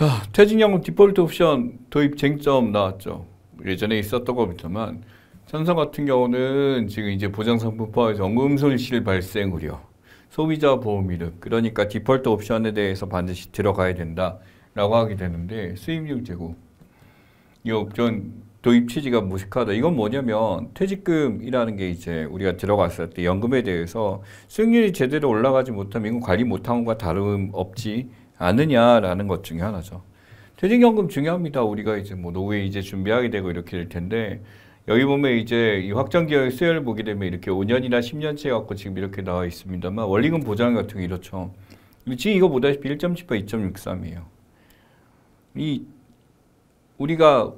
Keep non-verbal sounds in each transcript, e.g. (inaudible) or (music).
자, 퇴직연금 디폴트 옵션 도입 쟁점 나왔죠. 예전에 있었던 겁니다만 삼성 같은 경우는 지금 이제 보장상품 포함서 원금 손실 발생 우려, 소비자 보험 이득, 그러니까 디폴트 옵션에 대해서 반드시 들어가야 된다라고 하게 되는데 수익률 제고, 이 옵션 도입 취지가 무식하다. 이건 뭐냐면 퇴직금이라는 게 이제 우리가 들어갔을 때 연금에 대해서 수익률이 제대로 올라가지 못하면 이건 관리 못한 것과 다름 없지 않느냐라는 것 중에 하나죠. 퇴직연금 중요합니다. 우리가 이제 뭐 노후에 이제 준비하게 되고 이렇게 될 텐데 여기 보면 이제 이 확정기여액 수혜를 보게 되면 이렇게 5년이나 10년째 갖고 지금 이렇게 나와 있습니다만 원리금 보장 같은 게 이렇죠. 지금 이거 보다시피 1.18, 2.63이에요. 이 우리가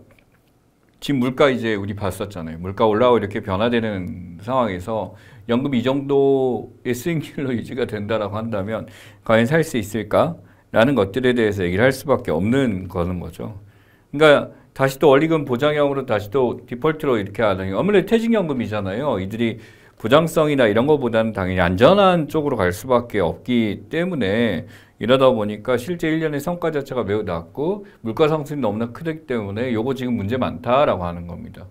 지금 물가 이제 우리 봤었잖아요. 물가 올라오고 이렇게 변화되는 상황에서 연금이 정도의 수익률로 유지가 된다라고 한다면 과연 살 수 있을까? 라는 것들에 대해서 얘기를 할 수밖에 없는 거는 거죠. 그러니까 다시 또 원리금 보장형으로 다시 또 디폴트로 이렇게 하더게 아무래도 퇴직연금이잖아요. 이들이 부장성이나 이런 것보다는 당연히 안전한 쪽으로 갈 수밖에 없기 때문에 이러다 보니까 실제 1년의 성과 자체가 매우 낮고 물가 상승이 너무나 크기 때문에 요거 지금 문제 많다라고 하는 겁니다.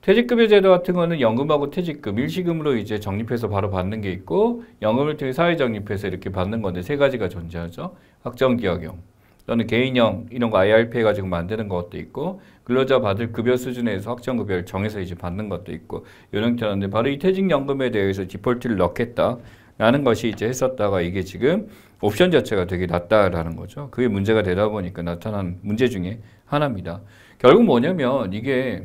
퇴직급여 제도 같은 거는 연금하고 퇴직금, 일시금으로 이제 적립해서 바로 받는 게 있고 연금을 통해 사회 적립해서 이렇게 받는 건데 세 가지가 존재하죠. 확정 기업용 또는 개인형 이런 거 IRP 해가지고 만드는 것도 있고 근로자 받을 급여 수준에서 확정 급여를 정해서 이제 받는 것도 있고 이런 형태였는데 바로 이 퇴직연금에 대해서 디폴트를 넣겠다라는 것이 이제 했었다가 이게 지금 옵션 자체가 되게 낮다라는 거죠. 그게 문제가 되다 보니까 나타난 문제 중에 하나입니다. 결국 뭐냐면 이게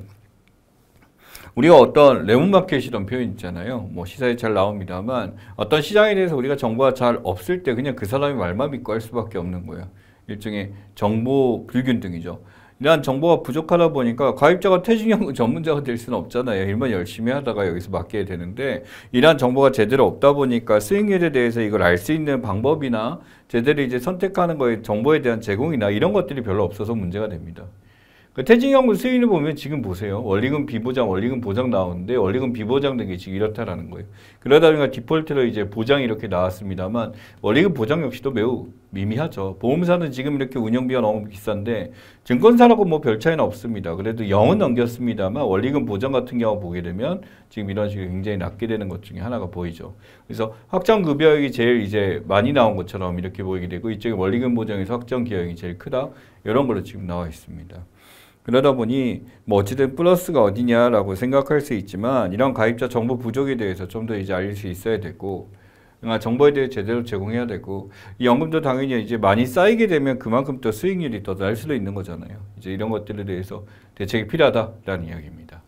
우리가 어떤 레몬마켓이던 표현 있잖아요. 뭐 시사에 잘 나옵니다만 어떤 시장에 대해서 우리가 정보가 잘 없을 때 그냥 그 사람이 말만 믿고 할 수밖에 없는 거예요. 일종의 정보 불균등이죠. 이러한 정보가 부족하다 보니까 가입자가 퇴직연 (laughs) 전문자가 될 수는 없잖아요. 일만 열심히 하다가 여기서 맡게 되는데 이러한 정보가 제대로 없다 보니까 수익률에 대해서 이걸 알 수 있는 방법이나 제대로 이제 선택하는 거에 정보에 대한 제공이나 이런 것들이 별로 없어서 문제가 됩니다. 그 태징형 수익률 보면 지금 보세요. 원리금 비보장, 원리금 보장 나오는데 원리금 비보장된 게 지금 이렇다라는 거예요. 그러다 보니까 디폴트로 이제 보장이 이렇게 나왔습니다만 원리금 보장 역시도 매우 미미하죠. 보험사는 지금 이렇게 운영비가 너무 비싼데 증권사라고 뭐 별 차이는 없습니다. 그래도 0은 넘겼습니다만 원리금 보장 같은 경우 보게 되면 지금 이런 식으로 굉장히 낮게 되는 것 중에 하나가 보이죠. 그래서 확정 급여액이 제일 이제 많이 나온 것처럼 이렇게 보이게 되고 이쪽에 원리금 보장에서 확정 기여액이 제일 크다. 이런 걸로 지금 나와 있습니다. 그러다 보니 뭐 어찌된 플러스가 어디냐라고 생각할 수 있지만 이런 가입자 정보 부족에 대해서 좀 더 이제 알릴 수 있어야 되고 아, 정보에 대해 제대로 제공해야 되고 연금도 당연히 이제 많이 쌓이게 되면 그만큼 또 수익률이 더 날 수도 있는 거잖아요. 이제 이런 것들에 대해서 대책이 필요하다라는 이야기입니다.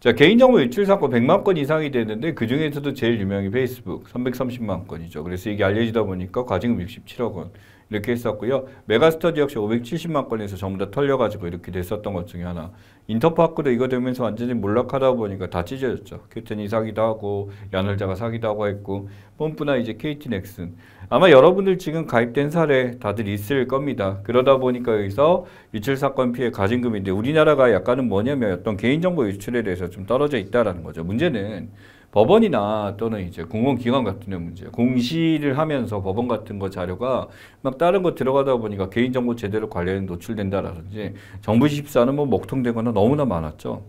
자 개인정보 유출 사건 100만 건 이상이 되는데 그 중에서도 제일 유명이 페이스북 330만 건이죠. 그래서 이게 알려지다 보니까 과징금 67억 원 이렇게 했었고요. 메가스터디 역시 570만 건에서 전부 다 털려가지고 이렇게 됐었던 것 중에 하나. 인터파크도 이거 되면서 완전히 몰락하다 보니까 다 찢어졌죠. 큐텐이 사기도 하고 야놀자가 사기도 하고 했고 펌프나 이제 KT 넥슨. 아마 여러분들 지금 가입된 사례 다들 있을 겁니다. 그러다 보니까 여기서 유출 사건 피해 가진금인데 우리나라가 약간은 뭐냐면 어떤 개인정보 유출에 대해서 좀 떨어져 있다라는 거죠. 문제는 법원이나 또는 이제 공공기관 같은 데 문제 공시를 하면서 법원 같은 거 자료가 막 다른 거 들어가다 보니까 개인정보 제대로 관련이 노출된다라든지 정부 24는 뭐 먹통되거나 너무나 많았죠.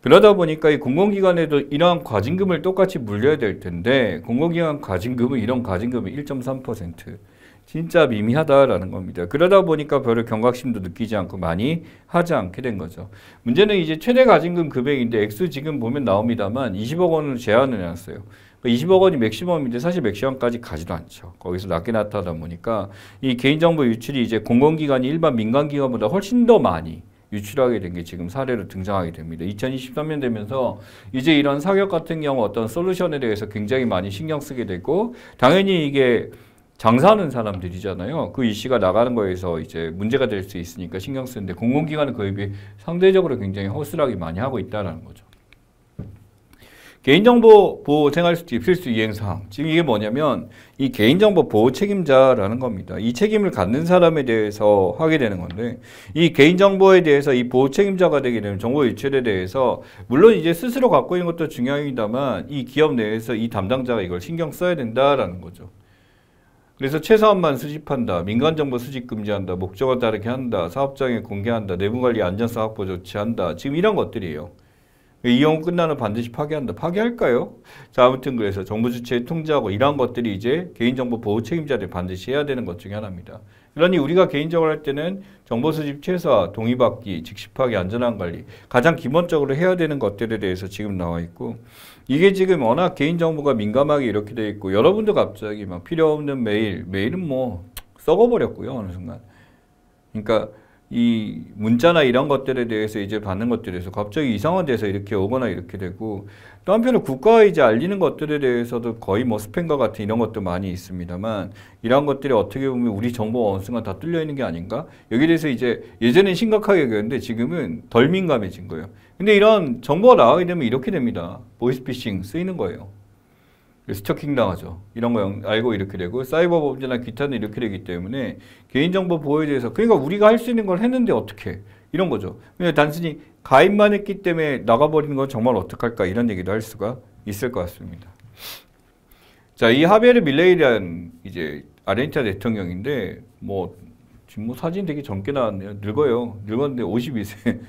그러다 보니까 이 공공기관에도 이러한 과징금을 똑같이 물려야 될 텐데 공공기관 과징금은 이런 과징금이 1.3% 진짜 미미하다라는 겁니다. 그러다 보니까 별로 경각심도 느끼지 않고 많이 하지 않게 된 거죠. 문제는 이제 최대 가진금 금액인데 액수 지금 보면 나옵니다만 20억 원을 제한을 해놨어요. 20억 그러니까 원이 맥시멈인데 사실 맥시멈까지 가지도 않죠. 거기서 낮게 나타나다 보니까 이 개인정보 유출이 이제 공공기관이 일반 민간기관보다 훨씬 더 많이 유출하게 된 게 지금 사례로 등장하게 됩니다. 2023년 되면서 이제 이런 사격 같은 경우 어떤 솔루션에 대해서 굉장히 많이 신경 쓰게 되고 당연히 이게 장사하는 사람들이잖아요. 그 이슈가 나가는 거에서 이제 문제가 될 수 있으니까 신경 쓰는데 공공기관은 그에 비해 상대적으로 굉장히 허술하게 많이 하고 있다는 거죠. 개인정보 보호 생활수칙 필수 이행사항. 지금 이게 뭐냐면 이 개인정보 보호 책임자라는 겁니다. 이 책임을 갖는 사람에 대해서 하게 되는 건데 이 개인정보에 대해서 이 보호 책임자가 되게 되면 정보 유출에 대해서 물론 이제 스스로 갖고 있는 것도 중요합니다만 이 기업 내에서 이 담당자가 이걸 신경 써야 된다라는 거죠. 그래서 최소한만 수집한다, 민간정보 수집 금지한다, 목적을 다르게 한다, 사업장에 공개한다, 내부관리 안전성 확보 조치한다. 지금 이런 것들이에요. 이 영업 끝나는 반드시 파기한다. 파기할까요? 자, 아무튼 그래서 정부 주체에 통제하고 이러한 것들이 이제 개인정보 보호 책임자들 반드시 해야 되는 것 중에 하나입니다. 그러니 우리가 개인적으로 할 때는 정보 수집 최소화, 동의받기, 직시하기 안전한 관리 가장 기본적으로 해야 되는 것들에 대해서 지금 나와 있고 이게 지금 워낙 개인정보가 민감하게 이렇게 돼 있고 여러분도 갑자기 막 필요없는 메일, 메일은 뭐 썩어버렸고요 어느 순간 그러니까 이 문자나 이런 것들에 대해서 이제 받는 것들에서 갑자기 이상한 데서 이렇게 오거나 이렇게 되고 또 한편으로 국가에 이제 알리는 것들에 대해서도 거의 뭐 스팸과 같은 이런 것도 많이 있습니다만 이런 것들이 어떻게 보면 우리 정보가 어느 순간 다 뚫려 있는 게 아닌가 여기에 대해서 이제 예전엔 심각하게 여겼는데 지금은 덜 민감해진 거예요 근데 이런 정보가 나가게 되면 이렇게 됩니다 보이스피싱 쓰이는 거예요 스토킹 당하죠. 이런 거 알고 이렇게 되고 사이버 범죄나 기타는 이렇게 되기 때문에 개인정보 보호에 대해서 그러니까 우리가 할 수 있는 걸 했는데 어떻게 이런 거죠. 그냥 단순히 가입만 했기 때문에 나가버리는 건 정말 어떡할까 이런 얘기도 할 수가 있을 것 같습니다. 자, 이 하베르 밀레이라 이제 아르헨티나 대통령인데 뭐 지금 뭐 사진 되게 젊게 나왔네요. 늙어요. 늙었는데 52세.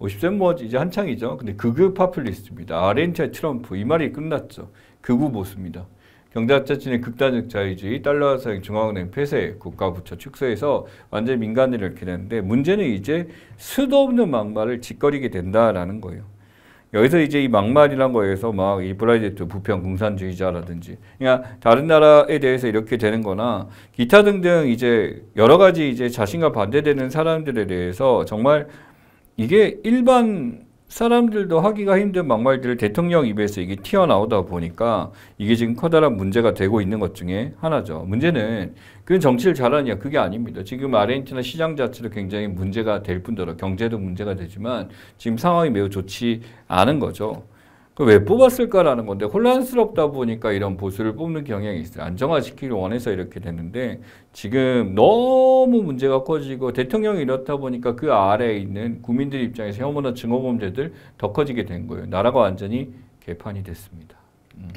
50세 뭐 이제 한창이죠. 근데 극우 파퓰리스트입니다. 아르헨티나 트럼프 이 말이 끝났죠. 극우 보수입니다. 경제자체의 극단적 자유주의, 달러 화상 중앙은행 폐쇄, 국가부처 축소해서 완전히 민간을 이게 되는데 문제는 이제 수도 없는 막말을 짓거리게 된다라는 거예요. 여기서 이제 이 막말이란 거에서 막 이 브라이제트 부평 공산주의자라든지 그러니 다른 나라에 대해서 이렇게 되는 거나 기타 등등 이제 여러 가지 이제 자신과 반대되는 사람들에 대해서 정말 이게 일반 사람들도 하기가 힘든 막말들을 대통령 입에서 이게 튀어나오다 보니까 이게 지금 커다란 문제가 되고 있는 것 중에 하나죠. 문제는 그 정치를 잘하느냐 그게 아닙니다. 지금 아르헨티나 시장 자체도 굉장히 문제가 될 뿐더러 경제도 문제가 되지만 지금 상황이 매우 좋지 않은 거죠. 그 왜 뽑았을까라는 건데 혼란스럽다 보니까 이런 보수를 뽑는 경향이 있어요. 안정화시키기 원해서 이렇게 됐는데 지금 너무 문제가 커지고 대통령이 이렇다 보니까 그 아래에 있는 국민들 입장에서 혐오나 증오범죄들 더 커지게 된 거예요. 나라가 완전히 개판이 됐습니다. 음.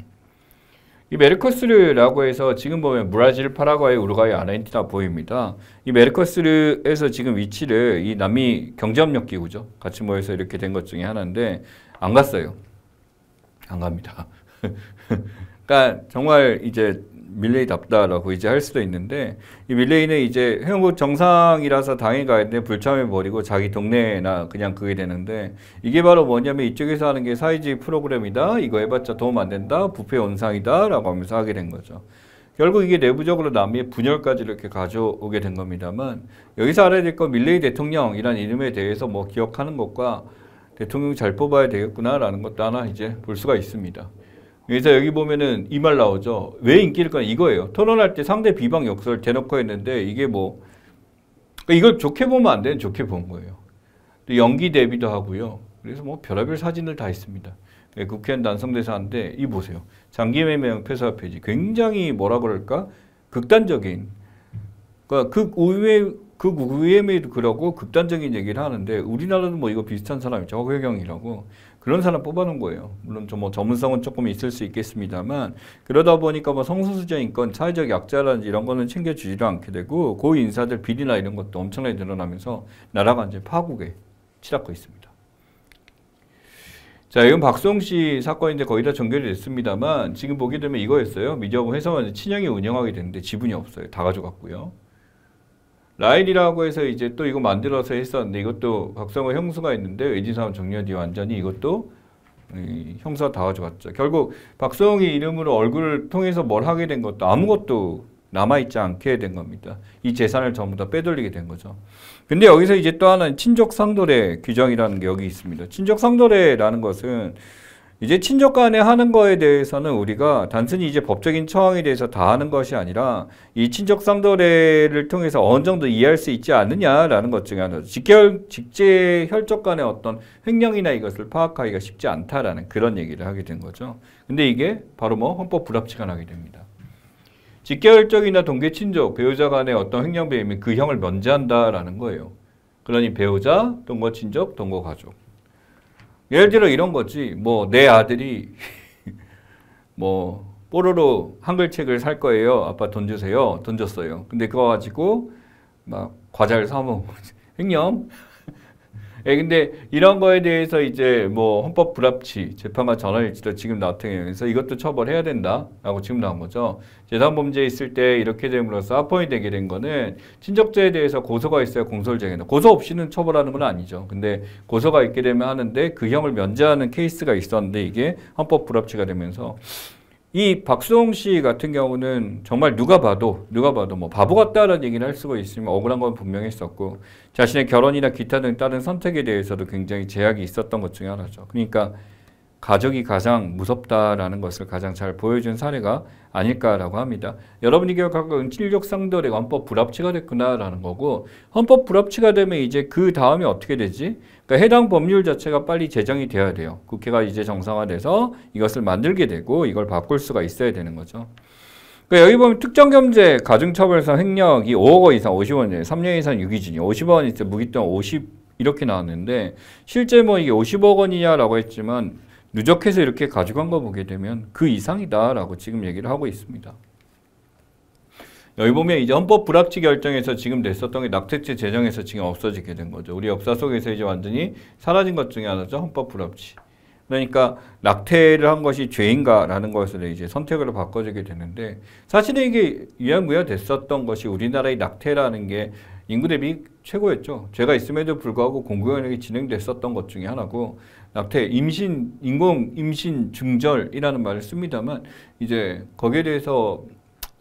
이메르커스르라고 해서 지금 보면 브라질, 파라과이, 우루과이, 아르헨티나 보입니다. 이메르커스르에서 지금 위치를 이 남미 경제협력 기구죠. 같이 모여서 이렇게 된 것 중에 하나인데 안 갔어요. 안 갑니다. (laughs) 그러니까 정말 이제 밀레이답다라고 이제 할 수도 있는데 이 밀레이는 이제 회원국 뭐 정상이라서 당연히 가야 돼 불참해버리고 자기 동네나 그냥 그게 되는데 이게 바로 뭐냐면 이쪽에서 하는 게 사회주의 프로그램이다 이거 해봤자 도움 안 된다 부패 온상이다 라고 하면서 하게 된 거죠. 결국 이게 내부적으로 남미의 분열까지 이렇게 가져오게 된 겁니다만 여기서 알아야 될 건 밀레이 대통령이라 이름에 대해서 뭐 기억하는 것과 대통령 잘 뽑아야 되겠구나라는 것도 하나 이제 볼 수가 있습니다. 그래서 여기 보면은 이 말 나오죠. 왜 인기를 끄냐 이거예요. 토론할 때 상대 비방 역설 대놓고 했는데 이게 뭐 그러니까 이걸 좋게 보면 안 되는 좋게 본 거예요. 또 연기 대비도 하고요. 그래서 뭐 별의별 사진을 다 있습니다. 예, 국회의원 난성대사인데 이 보세요. 장기 매매형 폐사 페이지 굉장히 뭐라 그럴까 극단적인 그러니까 극우회 그 UM에도 그 그러고 극단적인 얘기를 하는데 우리나라도 뭐 이거 비슷한 사람이 저회경이라고 그런 사람 뽑아놓은 거예요. 물론 저 뭐 전문성은 조금 있을 수 있겠습니다만 그러다 보니까 뭐 성소수자 인권, 사회적 약자라든지 이런 거는 챙겨주지도 않게 되고 고위 인사들 비리나 이런 것도 엄청나게 늘어나면서 나라가 이제 파국에 치닫고 있습니다. 자, 이건 박수홍 씨 사건인데 거의 다 종결이 됐습니다만 지금 보게 되면 이거였어요. 미디어 회사원 친형이 운영하게 되는데 지분이 없어요. 다 가져갔고요. 라일이라고 해서 이제 또 이거 만들어서 했었는데 이것도 박성호 형수가 있는데 외진사업 정리한 뒤 완전히 이것도 형사 다 가져갔죠. 결국 박성이 이름으로 얼굴을 통해서 뭘 하게 된 것도 아무것도 남아있지 않게 된 겁니다. 이 재산을 전부 다 빼돌리게 된 거죠. 근데 여기서 이제 또 하나는 친족상도례 규정이라는 게 여기 있습니다. 친족상도례라는 것은 이제 친족 간에 하는 거에 대해서는 우리가 단순히 이제 법적인 처황에 대해서 다 하는 것이 아니라 이 친족 상도례를 통해서 어느 정도 이해할 수 있지 않느냐라는 것 중에 하나. 죠 직결, 직제 혈족 간의 어떤 횡령이나 이것을 파악하기가 쉽지 않다라는 그런 얘기를 하게 된 거죠. 근데 이게 바로 뭐 헌법 불합치가나게 됩니다. 직계혈족이나 동계 친족, 배우자 간의 어떤 횡령 배임이 그 형을 면제한다라는 거예요. 그러니 배우자, 동거 친족, 동거 가족. 예를 들어 이런 거지. 뭐 내 아들이 (laughs) 뭐 뽀로로 한글책을 살 거예요. 아빠 돈 주세요. 돈 줬어요. 근데 그거 가지고 막 과자를 사 먹고 형님 예, 근데 이런 거에 대해서 이제 뭐 헌법 불합치, 재판과 전원일치도 지금 나왔던 경우에서 이것도 처벌해야 된다라고 지금 나온 거죠. 재산범죄 에 있을 때 이렇게 됨으로써 합헌이 되게 된 거는 친척자에 대해서 고소가 있어야 공소를 정해다 고소 없이는 처벌하는 건 아니죠. 근데 고소가 있게 되면 하는데 그 형을 면제하는 케이스가 있었는데 이게 헌법 불합치가 되면서 이 박수홍 씨 같은 경우는 정말 누가 봐도 누가 봐도 뭐 바보 같다라는 얘기를 할 수가 있으면 억울한 건 분명했었고 자신의 결혼이나 기타 등 다른 선택에 대해서도 굉장히 제약이 있었던 것 중에 하나죠. 그러니까 가족이 가장 무섭다라는 것을 가장 잘 보여준 사례가 아닐까라고 합니다. 여러분이 기억하고 은칠력 상돌의 헌법 불합치가 됐구나라는 거고 헌법 불합치가 되면 이제 그 다음에 어떻게 되지? 그러니까 해당 법률 자체가 빨리 제정이 돼야 돼요. 국회가 이제 정상화돼서 이것을 만들게 되고 이걸 바꿀 수가 있어야 되는 거죠. 그러니까 여기 보면 특정겸제 가중처벌상 횡령이 5억 원 이상 50원, 3년 이상 유기징역, 50원 이상 무기징 50 이렇게 나왔는데 실제 뭐 이게 50억 원이냐라고 했지만 누적해서 이렇게 가져간 거 보게 되면 그 이상이다라고 지금 얘기를 하고 있습니다. 여기 보면 이제 헌법 불합치 결정에서 지금 됐었던 게 낙태죄 제정에서 지금 없어지게 된 거죠. 우리 역사 속에서 이제 완전히 사라진 것 중에 하나죠. 헌법 불합치. 그러니까 낙태를 한 것이 죄인가라는 것을 이제 선택으로 바꿔주게 되는데 사실은 이게 위안무야 됐었던 것이 우리나라의 낙태라는 게 인구 대비 최고였죠. 죄가 있음에도 불구하고 공공연하게 진행됐었던 것 중에 하나고 낙태, 임신, 인공 임신 중절이라는 말을 씁니다만 이제 거기에 대해서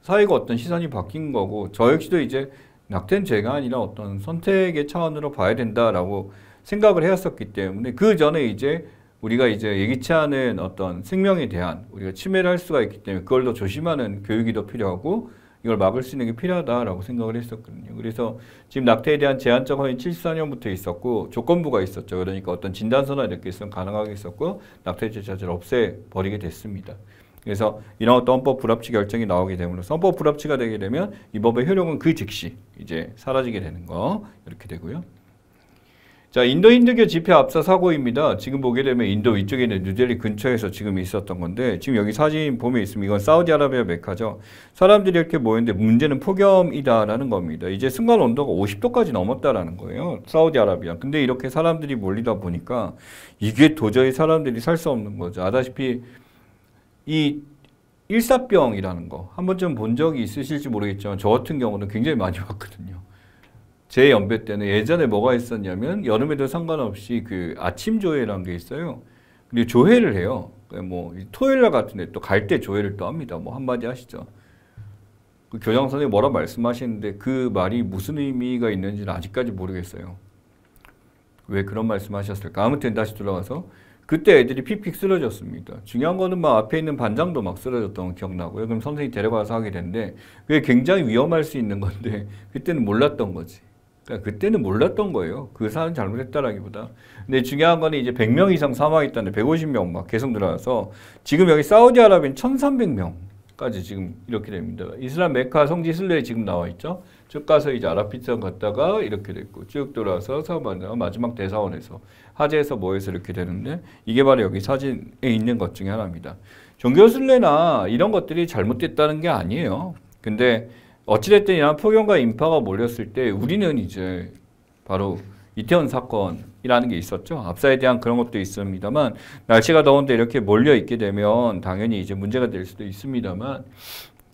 사회가 어떤 시선이 바뀐 거고 저 역시도 이제 낙태는 죄가 아니라 어떤 선택의 차원으로 봐야 된다라고 생각을 해왔었기 때문에 그 전에 이제 우리가 이제 예기치 않은 어떤 생명에 대한 우리가 침해를 할 수가 있기 때문에 그걸 더 조심하는 교육이 더 필요하고 이걸 막을 수 있는 게 필요하다라고 생각을 했었거든요. 그래서 지금 낙태에 대한 제한적 허위 74년부터 있었고 조건부가 있었죠. 그러니까 어떤 진단서나 이렇게 있으면 가능하게 있었고 낙태죄 자체를 없애버리게 됐습니다. 그래서 이런 어떤 헌법 불합치 결정이 나오게 되므로 헌법 불합치가 되게 되면 이 법의 효력은 그 즉시 이제 사라지게 되는 거 이렇게 되고요. 자, 인도 힌두교 집회 앞서 사고입니다. 지금 보게 되면 인도 위쪽에 있는 뉴델리 근처에서 지금 있었던 건데 지금 여기 사진 보면 있으면 이건 사우디아라비아 메카죠. 사람들이 이렇게 모였는데 문제는 폭염이다라는 겁니다. 이제 순간 온도가 50도까지 넘었다라는 거예요. 사우디아라비아. 근데 이렇게 사람들이 몰리다 보니까 이게 도저히 사람들이 살 수 없는 거죠. 아다시피 이 일사병이라는 거 한 번쯤 본 적이 있으실지 모르겠지만 저 같은 경우는 굉장히 많이 봤거든요. 제 연배 때는 예전에 뭐가 있었냐면 여름에도 상관없이 그 아침 조회라는 게 있어요. 근데 조회를 해요. 그 뭐 토요일 날 같은데 또 갈 때 조회를 또 합니다. 뭐 한마디 하시죠. 그 교장 선생님 뭐라 말씀하시는데 그 말이 무슨 의미가 있는지는 아직까지 모르겠어요. 왜 그런 말씀하셨을까? 아무튼 다시 돌아와서 그때 애들이 픽픽 쓰러졌습니다. 중요한 거는 막 앞에 있는 반장도 막 쓰러졌던 거 기억나고요. 그럼 선생이 데려가서 하게 되데 그게 굉장히 위험할 수 있는 건데 (laughs) 그때는 몰랐던 거지. 그러니까 그때는 몰랐던 거예요. 그 사람 잘못했다라기보다. 근데 중요한 거는 이제 100명 이상 사망했다는 150명 막 계속 늘어나서 지금 여기 사우디아라비아는 1,300명까지 지금 이렇게 됩니다. 이슬람 메카 성지 슬레에 지금 나와 있죠. 쭉 가서 이제 아랍비상 갔다가 이렇게 됐고 쭉 돌아서 사우디아 마지막 대사원에서 하재에서 뭐해서 이렇게 되는데 이게 바로 여기 사진에 있는 것 중에 하나입니다. 종교 순례나 이런 것들이 잘못됐다는 게 아니에요. 근데 어찌됐든 이런 폭염과 인파가 몰렸을 때 우리는 이제 바로 이태원 사건이라는 게 있었죠. 압사에 대한 그런 것도 있습니다만 날씨가 더운데 이렇게 몰려 있게 되면 당연히 이제 문제가 될 수도 있습니다만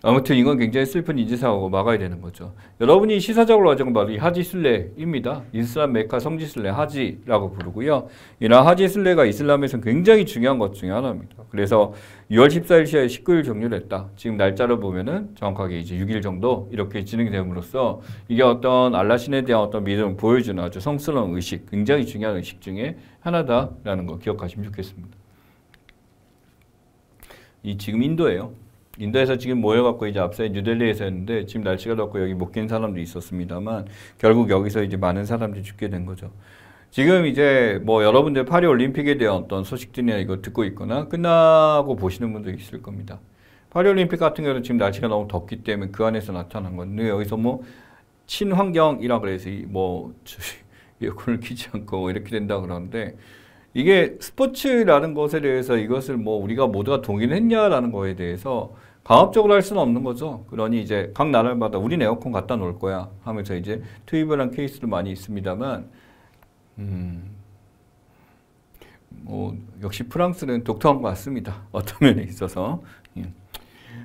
아무튼 이건 굉장히 슬픈 인지사고 막아야 되는 거죠. 여러분이 시사적으로 가진 바이 하지슬레입니다. 이슬람 메카 성지순례 하지라고 부르고요. 이런 하지순례가 이슬람에서는 굉장히 중요한 것 중에 하나입니다. 그래서 6월 14일 시에 19일 종료를 했다. 지금 날짜를 보면은 정확하게 이제 6일 정도 이렇게 진행됨으로써 이게 어떤 알라신에 대한 어떤 믿음을 보여주는 아주 성스러운 의식, 굉장히 중요한 의식 중에 하나다라는 거 기억하시면 좋겠습니다. 이 지금 인도예요. 인도에서 지금 모여갖고 이제 앞서 뉴델리에서 했는데 지금 날씨가 덥고 여기 못 낀 사람도 있었습니다만 결국 여기서 이제 많은 사람들이 죽게 된 거죠. 지금 이제 뭐 여러분들 파리 올림픽에 대한 어떤 소식들이나 이거 듣고 있거나 끝나고 보시는 분도 있을 겁니다. 파리 올림픽 같은 경우는 지금 날씨가 너무 덥기 때문에 그 안에서 나타난 건데 여기서 뭐 친환경이라 그래서 뭐 에어컨을 (laughs) 키지 않고 뭐 이렇게 된다 그러는데 이게 스포츠라는 것에 대해서 이것을 뭐 우리가 모두가 동의를 했냐라는 거에 대해서 강압적으로 할 수는 없는 거죠. 그러니 이제 각 나라마다 우린 에어컨 갖다 놓을 거야 하면서 이제 투입을 한 케이스도 많이 있습니다만 음, 뭐 역시 프랑스는 독특한 것 같습니다. (laughs) 어떤 면에 있어서. 예.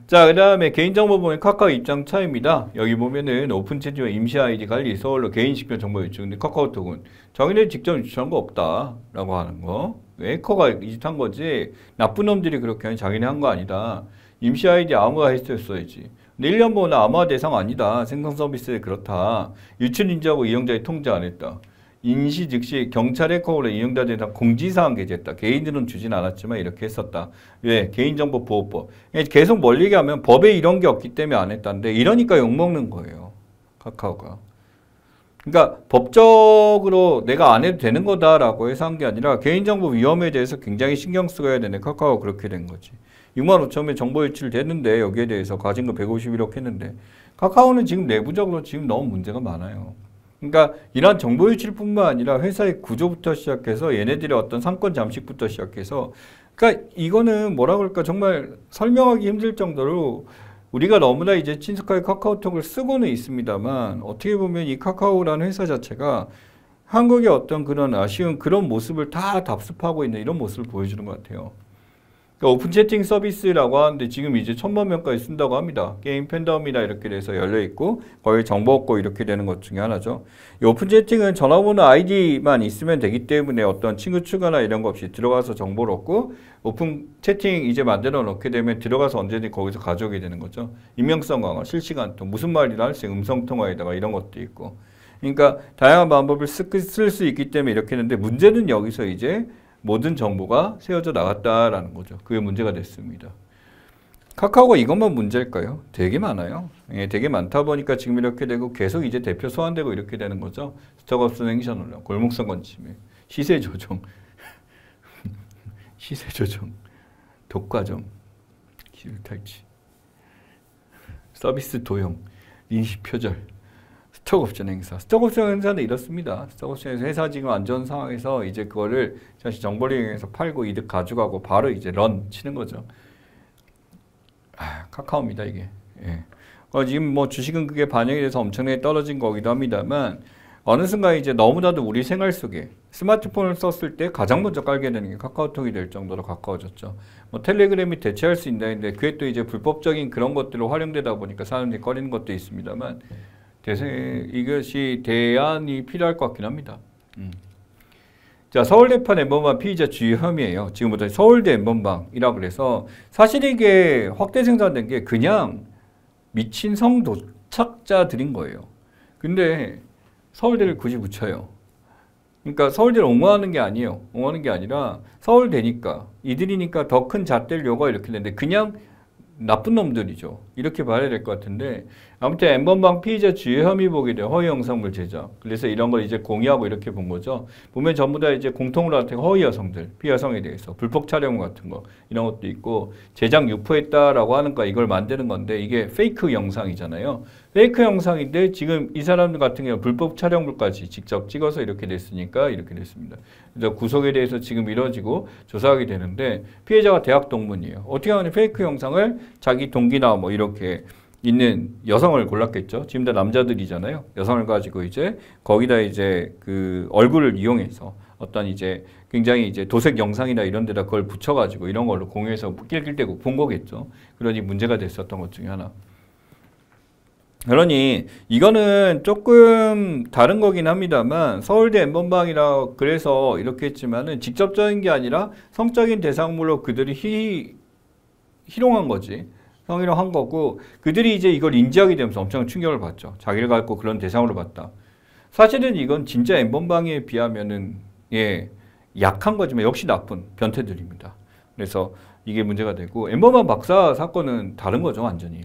자, 그 다음에 개인정보 보면 카카오 입장 차입니다. 여기 보면은 오픈 체팅와 임시 아이디 관리 서울로 개인 식별 정보 요청인데 카카오톡은 정의를 직접 유치한 거 없다라고 하는 거. 해커가 이짓한 거지 나쁜 놈들이 그렇게 하면 자기네 한 거 아니다. 임시 아이디 아무가 했었어야지. 근데 1년 보는 아마 대상 아니다. 생성 서비스에 그렇다. 유출 인지하고 이용자의 통제 안 했다. 인시 즉시 경찰의 콜에 이용자 대상 공지사항 게재했다. 개인들은 주진 않았지만 이렇게 했었다. 왜? 개인정보 보호법. 계속 멀리 하면 법에 이런 게 없기 때문에 안 했다는데 이러니까 욕먹는 거예요. 카카오가. 그러니까 법적으로 내가 안 해도 되는 거다라고 해서 한 게 아니라 개인정보 위험에 대해서 굉장히 신경 쓰여야 되는 카카오가 그렇게 된 거지. 6만 5천 명 정보 유출 됐는데 여기에 대해서 가진 거 151억 했는데 카카오는 지금 내부적으로 지금 너무 문제가 많아요. 그러니까 이러 정보 유출뿐만 아니라 회사의 구조부터 시작해서 얘네들의 어떤 상권 잠식부터 시작해서 그러니까 이거는 뭐라 그럴까 정말 설명하기 힘들 정도로 우리가 너무나 이제 친숙하게 카카오톡을 쓰고는 있습니다만 어떻게 보면 이 카카오라는 회사 자체가 한국의 어떤 그런 아쉬운 그런 모습을 다 답습하고 있는 이런 모습을 보여주는 것 같아요. 그러니까 오픈 채팅 서비스라고 하는데 지금 이제 천만 명까지 쓴다고 합니다. 게임 팬덤이나 이렇게 돼서 열려 있고 거의 정보 없고 이렇게 되는 것 중에 하나죠. 이 오픈 채팅은 전화번호 아이디만 있으면 되기 때문에 어떤 친구 추가나 이런 거 없이 들어가서 정보를 얻고 오픈 채팅 이제 만들어 놓게 되면 들어가서 언제든 거기서 가져오게 되는 거죠. 익명성 강화, 실시간 통, 무슨 말이나 할수 음성 통화에다가 이런 것도 있고. 그러니까 다양한 방법을 쓸 수 있기 때문에 이렇게 했는데 문제는 여기서 이제 모든 정보가 세워져 나갔다라는 거죠. 그게 문제가 됐습니다. 카카오가 이것만 문제일까요? 되게 많아요. 예, 되게 많다 보니까 지금 이렇게 되고 계속 이제 대표 소환되고 이렇게 되는 거죠. 스톡업스 행션 올라 골목선 건침해, 시세 조정, (laughs) 시세 조정, 독과점, 기술 탈취, 서비스 도용, 인식 표절. 스톡옵션 행사. 스톡옵션 행사는 이렇습니다. 스톡옵션 회사 지금 안전 상황에서 이제 그거를 사실 정보링에서 팔고 이득 가져가고 바로 이제 런 치는 거죠. 아, 카카오입니다 이게. 예. 어, 지금 뭐 주식은 그게 반영이 돼서 엄청나게 떨어진 거기도 합니다만 어느 순간 이제 너무나도 우리 생활 속에 스마트폰을 썼을 때 가장 먼저 깔게 되는 게 카카오톡이 될 정도로 가까워졌죠. 뭐 텔레그램이 대체할 수있다 했는데 그게 또 이제 불법적인 그런 것들로 활용되다 보니까 사람들이 꺼리는 것도 있습니다만 대세 음. 이것이 대안이 필요할 것 같긴 합니다. 음. 자, 서울대판 엠번방 피의자 주의 혐의예요. 지금부터 서울대 엠방이라고그서 사실 이게 확대 생산된 게 그냥 미친 성도착자들인 거예요. 근데 서울대를 굳이 붙여요. 그러니까 서울대를 옹호하는 게 아니에요. 옹호하는 게 아니라 서울대니까 이들이니까 더 큰 잣대를 요구 이렇게 되는데 그냥 나쁜 놈들이죠. 이렇게 봐야 될 것 같은데 아무튼 N번방 피의자 주요 혐의 보게 돼요. 허위 영상물 제작. 그래서 이런 걸 이제 공유하고 이렇게 본 거죠. 보면 전부 다 이제 공통으로 나타 허위 여성들, 피 여성에 대해서 불법 촬영 같은 거 이런 것도 있고 제작 유포했다라고 하는 거 이걸 만드는 건데 이게 페이크 영상이잖아요. 페이크 영상인데 지금 이 사람들 같은 경우 불법 촬영물까지 직접 찍어서 이렇게 됐으니까 이렇게 됐습니다. 그래서 구속에 대해서 지금 이뤄지고 조사하게 되는데 피해자가 대학 동문이에요. 어떻게 하면 페이크 영상을 자기 동기나 뭐 이렇게 있는 여성을 골랐겠죠. 지금 다 남자들이잖아요. 여성을 가지고 이제 거기다 이제 그 얼굴을 이용해서 어떤 이제 굉장히 이제 도색 영상이나 이런 데다 그걸 붙여가지고 이런 걸로 공유해서 낄낄대고 본 거겠죠. 그러니 문제가 됐었던 것 중에 하나. 그러니 이거는 조금 다른 거긴 합니다만 서울대 엠번방이라 그래서 이렇게 했지만은 직접적인 게 아니라 성적인 대상물로 그들이 희, 희롱한 거지. 형이라고 한 거고 그들이 이제 이걸 인지하게 되면서 엄청 충격을 받죠. 자기를 갖고 그런 대상으로 봤다. 사실은 이건 진짜 엠번방에 비하면은 예 약한 거지만 역시 나쁜 변태들입니다. 그래서 이게 문제가 되고 엠번방 박사 사건은 다른 거죠 완전히.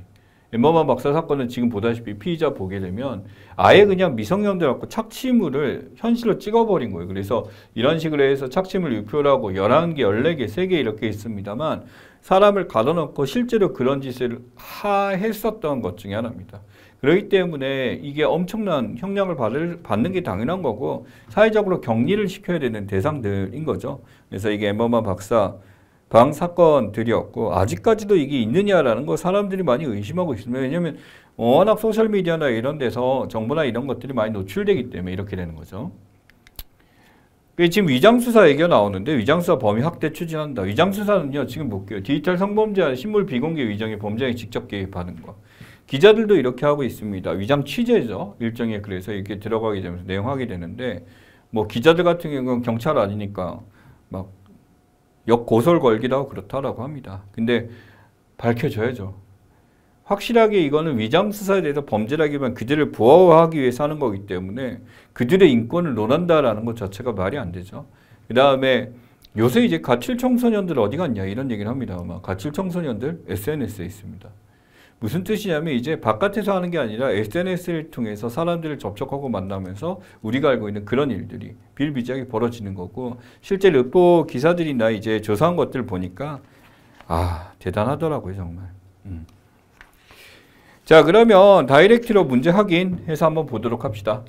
엠버만 박사 사건은 지금 보다시피 피의자 보게 되면 아예 그냥 미성년자 갖고 착취물을 현실로 찍어버린 거예요. 그래서 이런 식으로 해서 착취물 유표라고 11개, 14개, 3개 이렇게 있습니다만 사람을 가둬놓고 실제로 그런 짓을 하 했었던 것 중에 하나입니다. 그렇기 때문에 이게 엄청난 형량을 받을, 받는 게 당연한 거고 사회적으로 격리를 시켜야 되는 대상들인 거죠. 그래서 이게 엠버만 박사 방 사건들이었고 아직까지도 이게 있느냐라는 거 사람들이 많이 의심하고 있습니다. 왜냐하면 워낙 소셜 미디어나 이런 데서 정보나 이런 것들이 많이 노출되기 때문에 이렇게 되는 거죠. 그 지금 위장수사 얘기가 나오는데 위장수사 범위 확대 추진한다. 위장수사는요. 지금 볼게요. 디지털 성범죄 신물 비공개 위장에 범죄에 직접 개입하는 거. 기자들도 이렇게 하고 있습니다. 위장 취재죠. 일정에 그래서 이렇게 들어가게 되면서 내용하게 되는데 뭐 기자들 같은 경우는 경찰 아니니까 막 역고설 걸기도 하고 그렇다라고 합니다. 근데 밝혀져야죠. 확실하게 이거는 위장 수사에 대해서 범죄라기보다는 그들을 보호하기 위해서 하는 거기 때문에 그들의 인권을 논한다라는 것 자체가 말이 안 되죠. 그 다음에 요새 이제 가출 청소년들 어디 갔냐 이런 얘기를 합니다. 아마 가출 청소년들 SNS에 있습니다. 무슨 뜻이냐면 이제 바깥에서 하는 게 아니라 SNS를 통해서 사람들을 접촉하고 만나면서 우리가 알고 있는 그런 일들이 비일비재하게 벌어지는 거고 실제 르포 기사들이나 이제 조사한 것들 보니까 아 대단하더라고요 정말. 음. 자 그러면 다이렉트로 문제 확인해서 한번 보도록 합시다.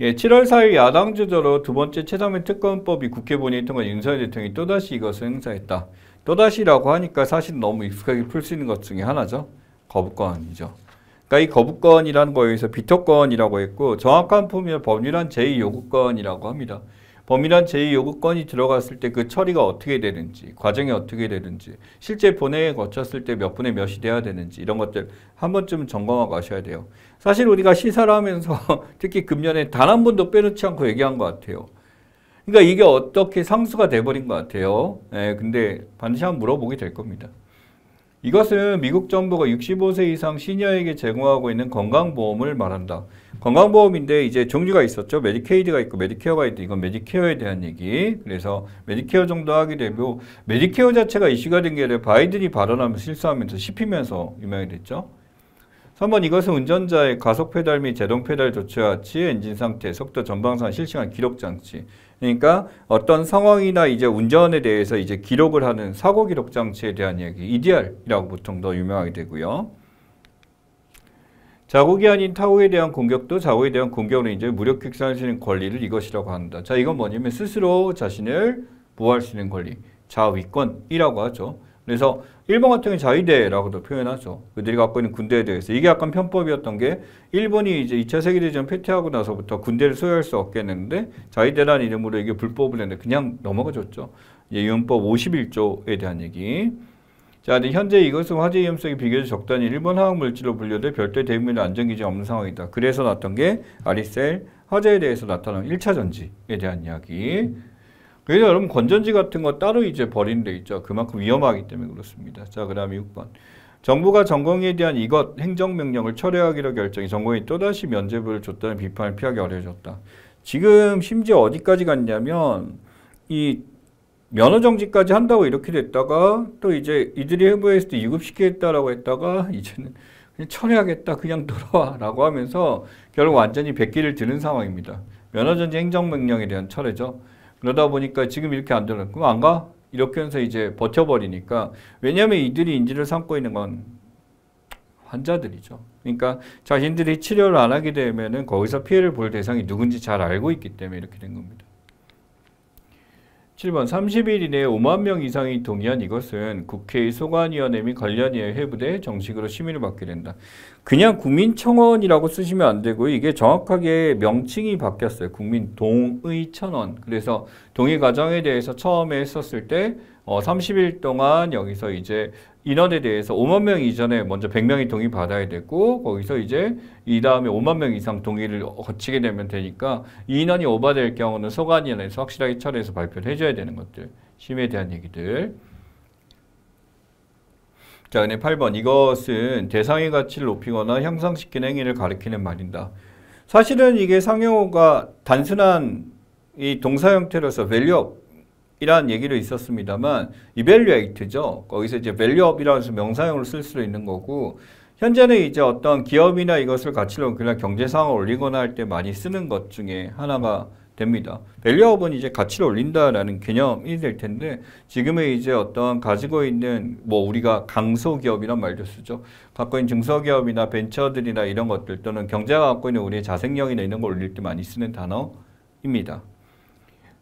예, 7월 4일 야당 주저로 두 번째 최상면 특검법이 국회 본회의 통과 윤석열 대통령이 또다시 이것을 행사했다. 또다시라고 하니까 사실 너무 익숙하게 풀 수 있는 것 중에 하나죠. 거부권이죠. 그러니까 이 거부권이라는 거에 서 비토권이라고 했고 정확한 품면 법률한 제2요구권이라고 합니다. 범위란 제2요구권이 들어갔을 때 그 처리가 어떻게 되는지, 과정이 어떻게 되는지, 실제 본내에 거쳤을 때 몇 분에 몇이 돼야 되는지 이런 것들 한 번쯤 점검하고 가셔야 돼요. 사실 우리가 시사를 하면서 (laughs) 특히 금년에 단 한 번도 빼놓지 않고 얘기한 것 같아요. 그러니까 이게 어떻게 상수가 돼버린 것 같아요. 예, 근데 반드시 한번 물어보게 될 겁니다. 이것은 미국 정부가 65세 이상 시니에게 제공하고 있는 건강보험을 말한다. 건강보험인데 이제 종류가 있었죠. 메디케이드가 있고 메디케어가 있고 이건 메디케어에 대한 얘기. 그래서 메디케어 정도 하게 되고 메디케어 자체가 이슈가 된게 바이든이 발언하면서 실수하면서 씹히면서 유명이 됐죠. 3번 이것은 운전자의 가속 페달 및 제동 페달 조치와 같이 엔진 상태, 속도 전방상 실시간 기록 장치. 그러니까 어떤 상황이나 이제 운전에 대해서 이제 기록을 하는 사고 기록 장치에 대한 이야기, EDR이라고 보통 더 유명하게 되고요. 자국이 아닌 타국에 대한 공격도 자국에 대한 공격으로 이제 무력 객산할 수는 권리를 이것이라고 한다. 자, 이건 뭐냐면 스스로 자신을 보호할 수 있는 권리, 자위권이라고 하죠. 그래서 일본 같은 경우 자위대라고도 표현하죠. 그들이 갖고 있는 군대에 대해서. 이게 약간 편법이었던 게 일본이 이제 2차 세계대전 패퇴하고 나서부터 군대를 소유할 수 없게 는데 자위대라는 이름으로 이게 불법을 했는데 그냥 넘어가 줬죠. 이제 유법 51조에 대한 얘기. 자, 현재 이것은 화재 위험성이 비교적 적다니 일본 화학 물질로 분류돼 별도대응물 안전기지 없는 상황이다. 그래서 났던 게 아리셀 화재에 대해서 나타난 1차 전지에 대한 이야기. 그래서 여러분 건전지 같은 거 따로 이제 버린데 있죠. 그만큼 위험하기 때문에 그렇습니다. 자, 그 다음에 6번. 정부가 전공에 대한 이것 행정명령을 철회하기로 결정이 전공이 또다시 면제부를 줬다는 비판을 피하기 어려워졌다. 지금 심지어 어디까지 갔냐면 이 면허 정지까지 한다고 이렇게 됐다가 또 이제 이들이 해부했을 때 유급시키겠다라고 했다가 이제는 그냥 철회하겠다 그냥 돌아와라고 하면서 결국 완전히 백기를 드는 상황입니다. 면허 정지 행정명령에 대한 철회죠. 그러다 보니까 지금 이렇게 안 되는 그럼 안 가? 이렇게 해서 이제 버텨버리니까 왜냐하면 이들이 인지를 삼고 있는 건 환자들이죠. 그러니까 자신들이 치료를 안 하게 되면 거기서 피해를 볼 대상이 누군지 잘 알고 있기 때문에 이렇게 된 겁니다. 7번 30일 이내에 5만 명 이상이 동의한 이것은 국회의 소관위원회 및관련위에회 회부돼 정식으로 심의를 받게 된다. 그냥 국민청원이라고 쓰시면 안 되고 이게 정확하게 명칭이 바뀌었어요. 국민동의청원. 그래서 동의 과정에 대해서 처음에 썼을 때 어, 30일 동안 여기서 이제 인원에 대해서 5만 명 이전에 먼저 100명이 동의 받아야 되고 거기서 이제 이 다음에 5만 명 이상 동의를 거치게 되면 되니까 이 인원이 오버될 경우는 소관위원회에서 확실하게 처리해서 발표를 해줘야 되는 것들 심에 의 대한 얘기들 자, 은혜 8번 이것은 대상의 가치를 높이거나 향상시키는 행위를 가리키는 말인다. 사실은 이게 상용어가 단순한 이 동사 형태로서 value 이라는 얘기도 있었습니다만 이벨리에이트죠. 거기서 이제 밸류업이라서 명사형으로쓸 수도 있는 거고 현재는 이제 어떤 기업이나 이것을 가치로 그냥 경제 상황을 올리거나 할 때 많이 쓰는 것 중에 하나가 됩니다. 밸류업은 이제 가치를 올린다라는 개념이 될 텐데 지금의 이제 어떤 가지고 있는 뭐 우리가 강소기업이란 말도 쓰죠. 갖고 있는 중소기업이나 벤처들이나 이런 것들 또는 경제가 갖고 있는 우리의 자생력이나 이런 걸 올릴 때 많이 쓰는 단어입니다.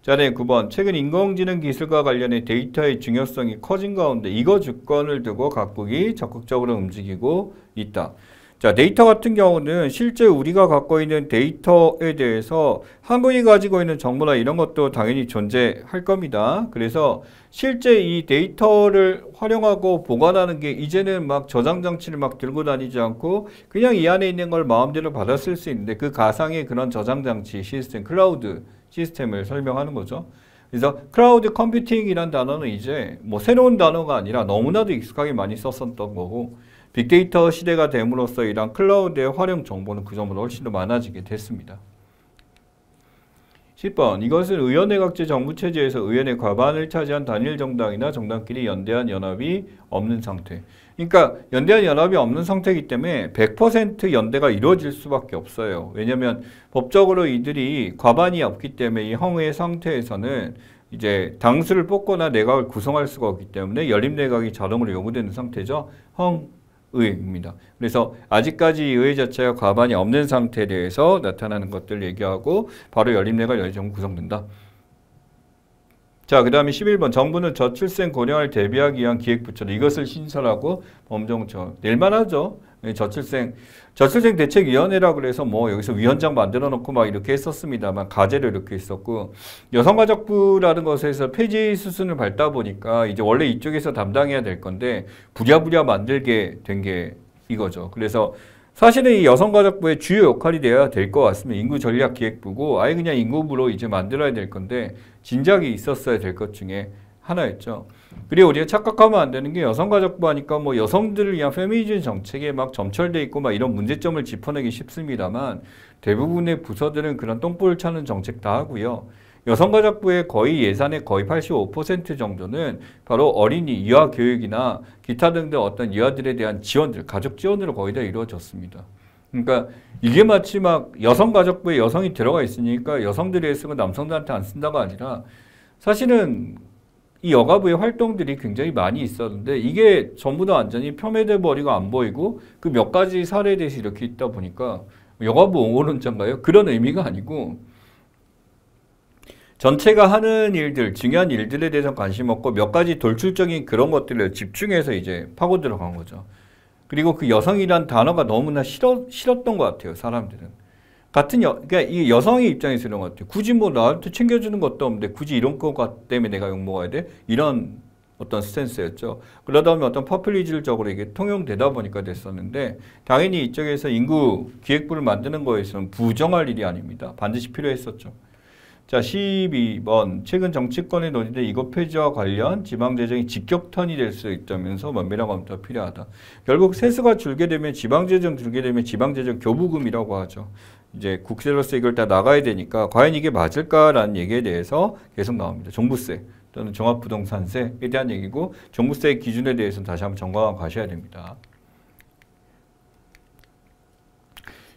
자네 9번 최근 인공지능 기술과 관련해 데이터의 중요성이 커진 가운데 이거 주권을 두고 각국이 적극적으로 움직이고 있다. 자 데이터 같은 경우는 실제 우리가 갖고 있는 데이터에 대해서 한국이 가지고 있는 정보나 이런 것도 당연히 존재할 겁니다. 그래서 실제 이 데이터를 활용하고 보관하는 게 이제는 막 저장 장치를 막 들고 다니지 않고 그냥 이 안에 있는 걸 마음대로 받아 쓸수 있는데 그 가상의 그런 저장 장치 시스템 클라우드 시스템을 설명하는 거죠. 그래서 클라우드 컴퓨팅이란 단어는 이제 뭐 새로운 단어가 아니라 너무나도 익숙하게 많이 썼었던 거고 빅데이터 시대가 됨으로써 이런 클라우드의 활용 정보는 그전보다 훨씬 더 많아지게 됐습니다. 10번 이것은 의원내각제 정부체제에서 의원의 과반을 차지한 단일 정당이나 정당끼리 연대한 연합이 없는 상태 그러니까 연대와 연합이 없는 상태이기 때문에 100% 연대가 이루어질 수밖에 없어요. 왜냐하면 법적으로 이들이 과반이 없기 때문에 이 형의 상태에서는 이제 당수를 뽑거나 내각을 구성할 수가 없기 때문에 연립내각이 자동으로 요구되는 상태죠. 형의입니다. 그래서 아직까지 의회 자체가 과반이 없는 상태에 대해서 나타나는 것들 얘기하고 바로 연립내각 연정 구성된다. 자, 그 다음에 11번 정부는 저출생 고령화를 대비하기 위한 기획부처로 이것을 신설하고 범정처 낼만하죠 저출생 저출생 대책위원회라 그래서 뭐 여기서 위원장 만들어 놓고 막 이렇게 했었습니다만 가제를 이렇게 있었고 여성가족부라는 것에서 폐지 수순을 밟다 보니까 이제 원래 이쪽에서 담당해야 될 건데 부랴부랴 만들게 된 게 이거죠. 그래서 사실은 이 여성가족부의 주요 역할이 되어야 될 것 같습니다. 인구전략기획부고 아예 그냥 인구부로 이제 만들어야 될 건데 진작이 있었어야 될 것 중에 하나였죠. 그리고 우리가 착각하면 안 되는 게 여성가족부 하니까 뭐 여성들을 위한 페미니즘 정책에 막 점철돼 있고 막 이런 문제점을 짚어내기 쉽습니다만 대부분의 부서들은 그런 똥볼 차는 정책 다 하고요. 여성가족부의 거의 예산의 거의 85% 정도는 바로 어린이 유아교육이나 기타 등등 어떤 유아들에 대한 지원들, 가족 지원으로 거의 다 이루어졌습니다. 그러니까 이게 마치 막 여성가족부에 여성이 들어가 있으니까 여성들이 애으면 남성들한테 안 쓴다가 아니라 사실은 이 여가부의 활동들이 굉장히 많이 있었는데 이게 전부 다 완전히 폄훼돼 버리고 안 보이고 그 몇 가지 사례에 대해서 이렇게 있다 보니까 여가부 옹호론자인가요? 그런 의미가 아니고 전체가 하는 일들, 중요한 일들에 대해서 관심 없고 몇 가지 돌출적인 그런 것들을 집중해서 이제 파고 들어간 거죠. 그리고 그 여성이란 단어가 너무나 싫어, 싫었던 것 같아요, 사람들은. 같은 여, 그러니까 이 여성의 입장에서 이런 것 같아요. 굳이 뭐 나한테 챙겨주는 것도 없는데 굳이 이런 것 때문에 내가 욕먹어야 돼? 이런 어떤 스탠스였죠. 그러다 보면 어떤 퍼플리즘적으로 이게 통용되다 보니까 됐었는데 당연히 이쪽에서 인구 기획부를 만드는 거에서는 부정할 일이 아닙니다. 반드시 필요했었죠. 자, 12번. 최근 정치권에 논의된 이거 폐지와 관련 지방재정이 직격탄이 될 수 있다면서 면밀한 검토가 필요하다. 결국 세수가 줄게 되면 지방재정 줄게 되면 지방재정 교부금이라고 하죠. 이제 국세로서 이걸 다 나가야 되니까 과연 이게 맞을까라는 얘기에 대해서 계속 나옵니다. 종부세 또는 종합부동산세에 대한 얘기고 종부세 기준에 대해서는 다시 한번 점검하고 가셔야 됩니다.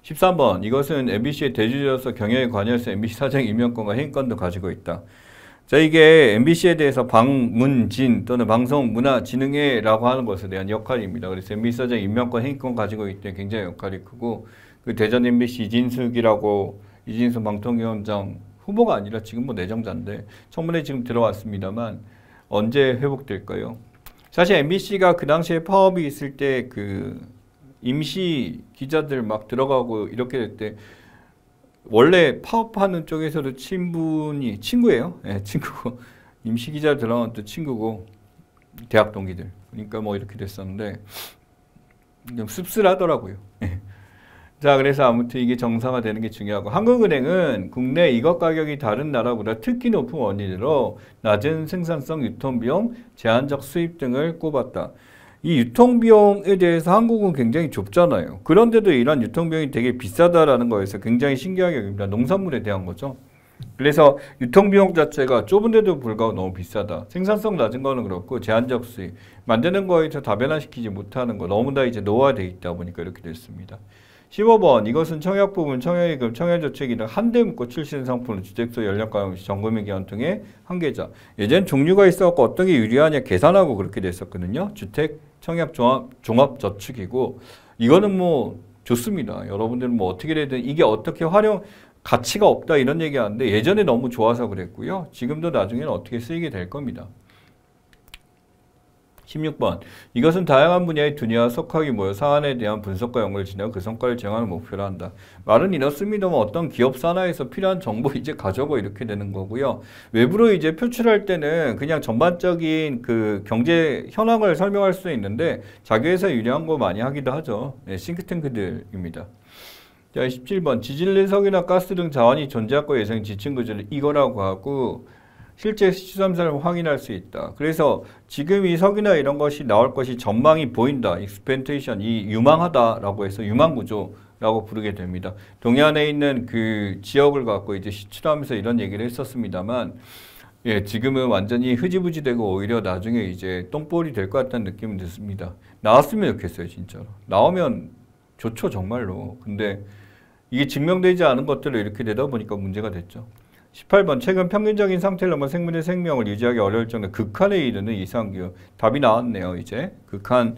13번 이것은 MBC의 대주주로서 경영에 관여해서 MBC 사장 임명권과 행위권도 가지고 있다. 자 이게 MBC에 대해서 방문진 또는 방송문화진흥회라고 하는 것에 대한 역할입니다. 그래서 MBC 사장 임명권 행위권 가지고 있기 때문에 굉장히 역할이 크고 그 대전 MBC 이진숙이라고 이진숙 방통위원장 후보가 아니라 지금 뭐 내정자인데 청문회 지금 들어왔습니다만 언제 회복될까요? 사실 MBC가 그 당시에 파업이 있을 때그 임시 기자들 막 들어가고 이렇게 될 때 원래 파업하는 쪽에서도 친분이 친구예요. 네, 친구고 (laughs) 임시 기자 들어간 또 친구고 대학 동기들. 그러니까 뭐 이렇게 됐었는데 좀 씁쓸하더라고요. 예. 자, 그래서 아무튼 이게 정상화되는 게 중요하고 한국은행은 국내 이것 가격이 다른 나라보다 특히 높은 원인으로 낮은 생산성 유통 비용, 제한적 수입 등을 꼽았다. 이 유통비용에 대해서 한국은 굉장히 좁잖아요. 그런데도 이런 유통비용이 되게 비싸다라는 거에서 굉장히 신기하게 여깁니다. 농산물에 대한 거죠. 그래서 유통비용 자체가 좁은데도 불구하고 너무 비싸다. 생산성 낮은 거는 그렇고 제한적 수익, 만드는 거에서 다변화시키지 못하는 거 너무나 이제 노화되어 있다 보니까 이렇게 됐습니다. 15번 이것은 청약 부분, 청약이금, 청약저책이등 한대 묶고 출시된상품은주택소 연령가 없시 점검의 기한 등해한 계좌. 예전 종류가 있어갖고 어떤 게 유리하냐 계산하고 그렇게 됐었거든요. 주택 청약 종합, 종합 저축이고 이거는 뭐 좋습니다. 여러분들은 뭐 어떻게 되든 이게 어떻게 활용 가치가 없다 이런 얘기하는데 예전에 너무 좋아서 그랬고요. 지금도 나중에는 어떻게 쓰이게 될 겁니다. 16번 이것은 다양한 분야의 두뇌와 석학이 모여 사안에 대한 분석과 연구를 진행하고 그 성과를 정하는 목표로 한다. 말은 이렇습니다만 어떤 기업 산하에서 필요한 정보 이제 가져고 오 이렇게 되는 거고요. 외부로 이제 표출할 때는 그냥 전반적인 그 경제 현황을 설명할 수 있는데 자기 회사 에 유리한 거 많이 하기도 하죠. 네, 싱크탱크들입니다. 자, 17번 지질리석이나 가스 등 자원이 존재하고 예상 지층 구조를 이거라고 하고 실제 시치삼사를 확인할 수 있다. 그래서 지금 이 석유나 이런 것이 나올 것이 전망이 보인다. 익스펜테이션, 이 유망하다라고 해서 유망구조라고 부르게 됩니다. 동해안에 있는 그 지역을 갖고 이제 시추하면서 이런 얘기를 했었습니다만 예, 지금은 완전히 흐지부지 되고 오히려 나중에 이제 똥볼이 될 것 같다는 느낌이 듭니다. 나왔으면 좋겠어요, 진짜로. 나오면 좋죠, 정말로. 근데 이게 증명되지 않은 것들을 이렇게 되다 보니까 문제가 됐죠. 18번 최근 평균적인 상태를 넘어 생물의 생명을 유지하기 어려울 정도 극한에 이르는 이상기후 답이 나왔네요 이제 극한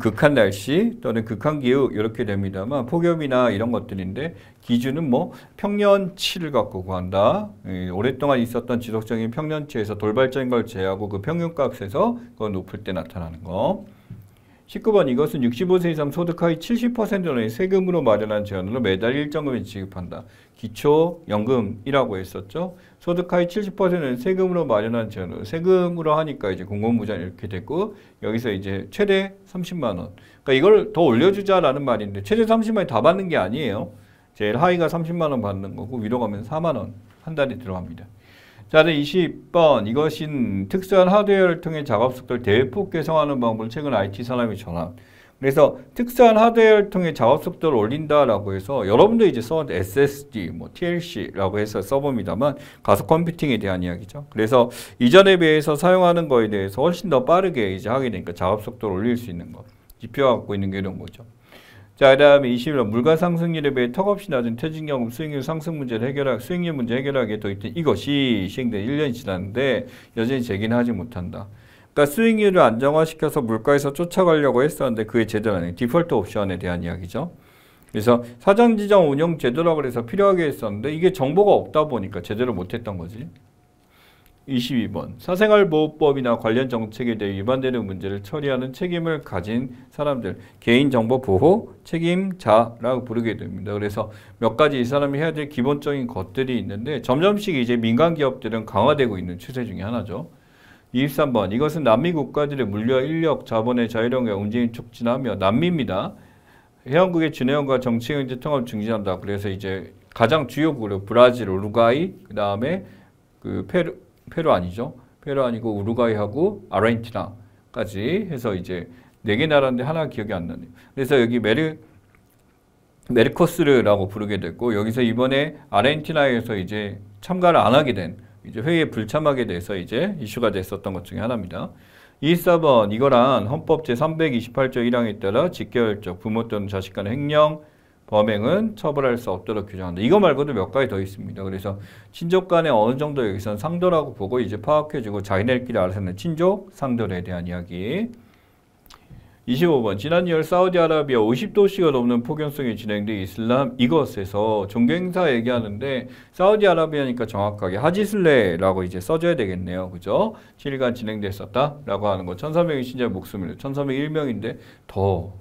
극한 날씨 또는 극한 기후 이렇게 됩니다만 폭염이나 이런 것들인데 기준은 뭐 평년치를 갖고 구한다. 예, 오랫동안 있었던 지속적인 평년치에서 돌발적인 걸 제외하고 그 평균값에서 그 높을 때 나타나는 거. 19번 이것은 65세 이상 소득하위 7 0의 세금으로 마련한 재원으로 매달 일정금을 지급한다. 기초연금이라고 했었죠. 소득하위 70%는 세금으로 마련한 재원으로 세금으로 하니까 이제 공공부장 이렇게 됐고 여기서 이제 최대 30만 원. 그러니까 이걸 더 올려주자라는 말인데 최대 30만 원이다 받는 게 아니에요. 제일 하위가 30만 원 받는 거고 위로 가면 4만 원한 달이 들어갑니다. 자, 그 20번 이것인 특수한 하드웨어를 통해 작업 속도를 대폭 개선하는 방법을 최근 IT 산업이 전환. 그래서 특수한 하드웨어를 통해 작업 속도를 올린다라고 해서 여러분도 이제 써 SSD, 뭐 TLC라고 해서 써봅니다만 가속 컴퓨팅에 대한 이야기죠. 그래서 이전에 비해서 사용하는 거에 대해서 훨씬 더 빠르게 이제 하게 되니까 작업 속도를 올릴 수 있는 거. 지표 갖고 있는 게 이런 거죠. 자, 그 다음에 21번 물가 상승률에 비해 턱없이 낮은 퇴직연금 수익률 상승 문제를 해결하 수익률 문제 해결하기 위해 도입 이것이 시행된 1년이 지났는데 여전히 재기는 하지 못한다. 그러니까 수익률을 안정화시켜서 물가에서 쫓아가려고 했었는데 그게 제대로 아닌 디폴트 옵션에 대한 이야기죠. 그래서 사장 지정 운영 제도라고 해서 필요하게 했었는데 이게 정보가 없다 보니까 제대로 못했던 거지. 22번 사생활보호법이나 관련 정책에 대해 위반되는 문제를 처리하는 책임을 가진 사람들 개인정보보호 책임자라고 부르게 됩니다. 그래서 몇 가지 이 사람이 해야 될 기본적인 것들이 있는데 점점씩 이제 민간기업들은 강화되고 있는 추세 중에 하나죠. 23번 이것은 남미 국가들의 물와 인력 자본의 자유령의 움직임 촉진하며 남미입니다. 해양국의 진해원과 정치경제 통합 중진한다. 그래서 이제 가장 주요 그룹 브라질, 우루과이, 그다음에 그 페루 페루 아니죠. 페루 아니고 우루과이하고 아르헨티나까지 해서 이제 네 개 나라인데 하나 기억이 안 나네요. 그래서 여기 메르 메르코스르라고 부르게 됐고 여기서 이번에 아르헨티나에서 이제 참가를 안 하게 된 이제 회의에 불참하게 돼서 이제 이슈가 됐었던 것 중에 하나입니다. 24번 이거란 헌법 제328조 1항에 따라 직계적 부모 또는 자식 간의 횡령 범행은 처벌할 수 없도록 규정한다. 이거 말고도 몇 가지 더 있습니다. 그래서 친족 간에 어느 정도 여기선 상도라고 보고 이제 파악해주고 자기네끼리 알아서 는 친족 상도에 대한 이야기. 25번 지난 2월 사우디아라비아 50도시가 넘는 폭염성이 진행된 이슬람 이것에서 종교행사 얘기하는데 사우디아라비아니까 정확하게 하지슬레라고 이제 써줘야 되겠네요. 그죠? 7일간 진행됐었다라고 하는 거 1300이 신자 목숨을 1301명인데 더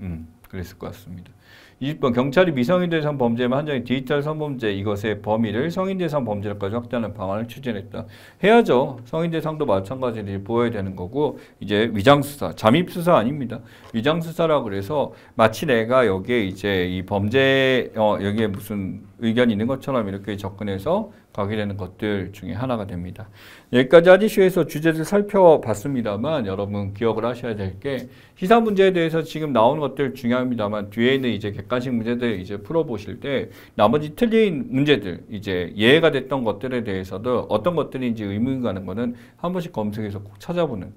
음, 그랬을 것 같습니다. 20번 경찰이 미성인 대상 범죄만 한정인 디지털 성범죄 이것의 범위를 성인 대상 범죄로까지 확대하는 방안을 추진했다. 해야죠. 성인 대상도 마찬가지로 보여야 되는 거고 이제 위장 수사, 잠입 수사 아닙니다. 위장 수사라 그래서 마치 내가 여기에 이제 이 범죄 어 여기에 무슨 의견이 있는 것처럼 이렇게 접근해서 가게 되는 것들 중에 하나가 됩니다. 여기까지 하디슈에서 주제를 살펴봤습니다만 여러분 기억을 하셔야 될 게 시사 문제에 대해서 지금 나온 것들 중요합니다만 뒤에 있는 이제 객관식 문제들 이제 풀어보실 때 나머지 틀린 문제들 이제 예외가 됐던 것들에 대해서도 어떤 것들인지 의문 가는 거는 한 번씩 검색해서 꼭 찾아보는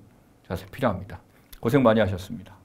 자세 필요합니다. 고생 많이 하셨습니다.